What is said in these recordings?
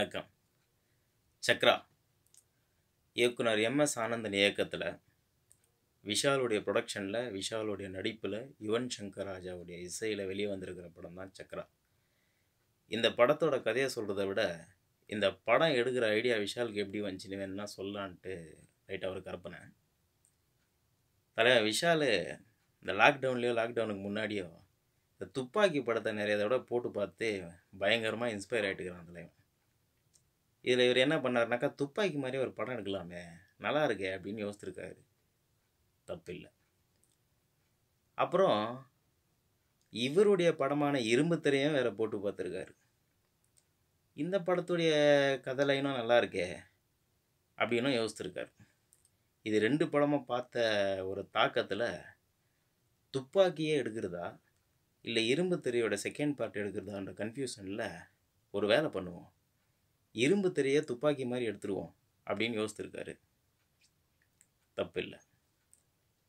வணக்கம் சக்ரா இயக்குனர் M S Anandan இயக்கத்தில் விஷாலுடைய ப்ரொடக்ஷனில் விஷாலுடைய நடிப்பில் யுவன் சங்கர் ராஜாவுடைய இசையில் வெளியே வந்திருக்கிற படம் தான் சக்ரா இந்த படத்தோட கதையை சொல்கிறத விட இந்த படம் எடுக்கிற ஐடியா விஷாலுக்கு எப்படி வந்துச்சுன்னு வேணும்னா சொல்லலான்ட்டு ரைட் ஒரு கற்பனை தலைவன் விஷால் இந்த லாக்டவுன்லேயோ லாக்டவுனுக்கு முன்னாடியோ இந்த துப்பாக்கி படத்தை நிறையதோட போட்டு பார்த்து பயங்கரமாக இன்ஸ்பயர் ஆகிட்டுக்கிறான் தலைவன் இதில் இவர் என்ன பண்ணார்னாக்கா துப்பாக்கி மாதிரி ஒரு படம் எடுக்கலாமே நல்லா இருக்கே அப்படின்னு யோசிச்சிருக்காரு தப்பு இல்லை அப்புறம் இவருடைய படமான இரும்பு திரையும் வேறு போட்டு பார்த்துருக்காரு இந்த படத்துடைய கதை லைனும் நல்லா இருக்கே அப்படின்னும் யோசிச்சிருக்காரு இது ரெண்டு படமாக பார்த்த ஒரு தாக்கத்தில் துப்பாக்கியே எடுக்கிறதா இல்லை இரும்பு திரையோட செகண்ட் பார்ட் எடுக்கிறதான்ற கன்ஃபியூஷனில் ஒரு வேலை பண்ணுவோம் இரும்பு திரையை துப்பாக்கி மாதிரி எடுத்துருவோம் அப்படின்னு யோசித்துருக்காரு தப்பு இல்லை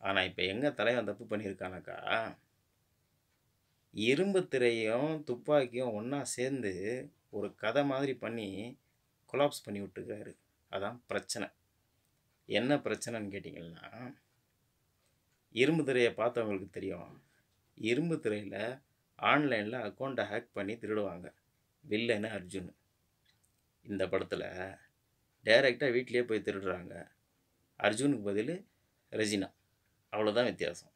ஆனால் இப்போ எங்கள் தலைவன் தப்பு பண்ணியிருக்கானாக்கா இரும்பு திரையும் துப்பாக்கியும் ஒன்றா சேர்ந்து ஒரு கதை மாதிரி பண்ணி கொலாப்ஸ் பண்ணி விட்டுருக்காரு அதான் பிரச்சனை என்ன பிரச்சனைன்னு கேட்டிங்கன்னா இரும்பு திரையை பார்த்தவங்களுக்கு தெரியும் இரும்பு திரையில் ஆன்லைனில் அக்கௌண்ட்டை ஹேக் பண்ணி திருடுவாங்க வில்லன்னு அர்ஜுன் இந்த படத்தில் டைரெக்டாக வீட்லேயே போய் திருடுறாங்க அர்ஜுனுக்கு பதில் ரெஜினா அவ்வளோதான் வித்தியாசம்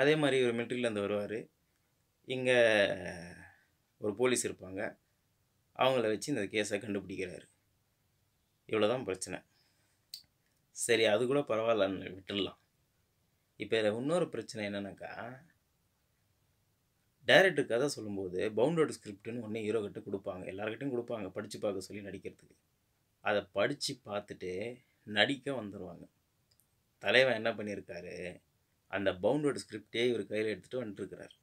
அதே மாதிரி ஒரு மிலிட்ரியிலேருந்து வருவார் இங்கே ஒரு போலீஸ் இருப்பாங்க அவங்கள வச்சு இந்த கேஸை கண்டுபிடிக்கிறாரு இவ்வளோ தான் பிரச்சனை சரி அது கூட பரவாயில்லன்னு விட்டுடலாம் இப்போ இதில் இன்னொரு பிரச்சனை என்னென்னாக்கா டைரக்டர் கதை சொல்லும்போது பவுண்டோட ஸ்கிரிப்ட்னு ஒன்று ஹீரோக்கிட்ட கொடுப்பாங்க எல்லாருக்கிட்டையும் கொடுப்பாங்க படித்து பார்க்க சொல்லி நடிக்கிறதுக்கு அதை படித்து பார்த்துட்டு நடிக்க வந்துடுவாங்க தலைவன் என்ன பண்ணியிருக்காரு அந்த பவுண்டோட ஸ்கிரிப்டே இவர் கையில் எடுத்துகிட்டு வந்துட்டுருக்கிறார்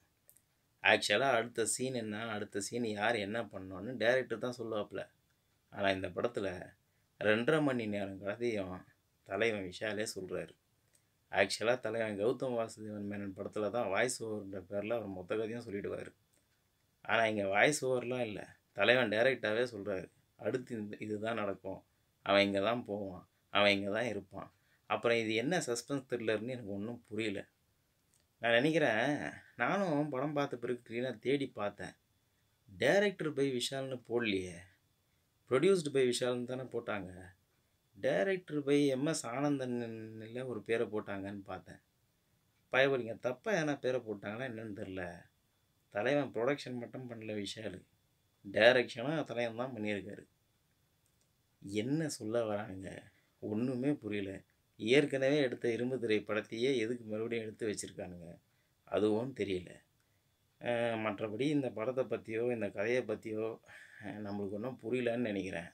ஆக்சுவலாக அடுத்த சீன் என்ன அடுத்த சீன் யார் என்ன பண்ணோன்னு டேரக்டர் தான் சொல்லுவாப்பில்ல ஆனால் இந்த படத்தில் ரெண்டரை மணி நேரம் கதையும் தலைவன் விஷாலே சொல்கிறாரு ஆக்சுவலாக தலைவன் கௌதம் வாசுதேவன் மேனன் படத்தில் தான் வாய்ஸ் ஓவர்ன்ற பேரில் அவர் மொத்த கதையும் சொல்லிவிடுவார் ஆனால் இங்கே வாய்ஸ் ஓவர்லாம் இல்லை தலைவன் டைரெக்டாகவே சொல்கிறாரு அடுத்து இது தான் நடக்கும் அவன் இங்கே தான் போவான் அவன் இங்கே தான் இருப்பான் அப்புறம் இது என்ன சஸ்பென்ஸ் த்ரில்லர்னு எனக்கு ஒன்றும் புரியல நான் நினைக்கிறேன் நானும் படம் பார்த்த பிறகு க்ளீனாக தேடி பார்த்தேன் டேரக்டர் பை விஷால்னு போடலையே ப்ரொடியூஸ்டு பை விஷால்னு தானே போட்டாங்க டைரக்டர் போய் எம்எஸ் ஆனந்தன்ல ஒரு பேரை போட்டாங்கன்னு பார்த்தேன் பயப்படுங்க தப்பாக எதனா பேரை போட்டாங்கன்னா என்னென்னு தெரில தலைவன் ப்ரொடக்ஷன் மட்டும் பண்ணல விஷால் டைரக்ஷனும் தலைவன் தான் பண்ணியிருக்காரு என்ன சொல்ல வராங்க ஒன்றுமே புரியல ஏற்கனவே எடுத்த இரும்பு திரை படத்தையே எதுக்கு மறுபடியும் எடுத்து வச்சுருக்கானுங்க அதுவும் தெரியல மற்றபடி இந்த படத்தை பற்றியோ இந்த கதையை பற்றியோ நம்மளுக்கு ஒன்றும் புரியலன்னு நினைக்கிறேன்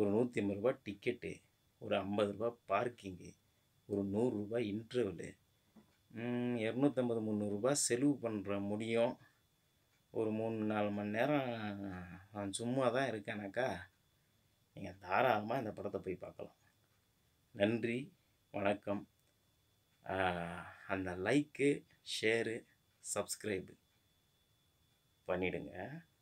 ஒரு நூற்றி ஐம்பது ரூபா டிக்கெட்டு ஒரு ஐம்பது ரூபா பார்க்கிங்கு ஒரு நூறுரூபா இன்டர்வலு இரநூத்தம்பது முந்நூறுரூபா செலவு பண்ணுற முடியும் ஒரு மூணு நாலு மணி நேரம் நான் சும்மா தான் இருக்கேனாக்கா நீங்கள் தாராளமாக இந்த படத்தை போய் பார்க்கலாம் நன்றி வணக்கம் அந்த லைக்கு ஷேரு சப்ஸ்கிரைபு பண்ணிவிடுங்க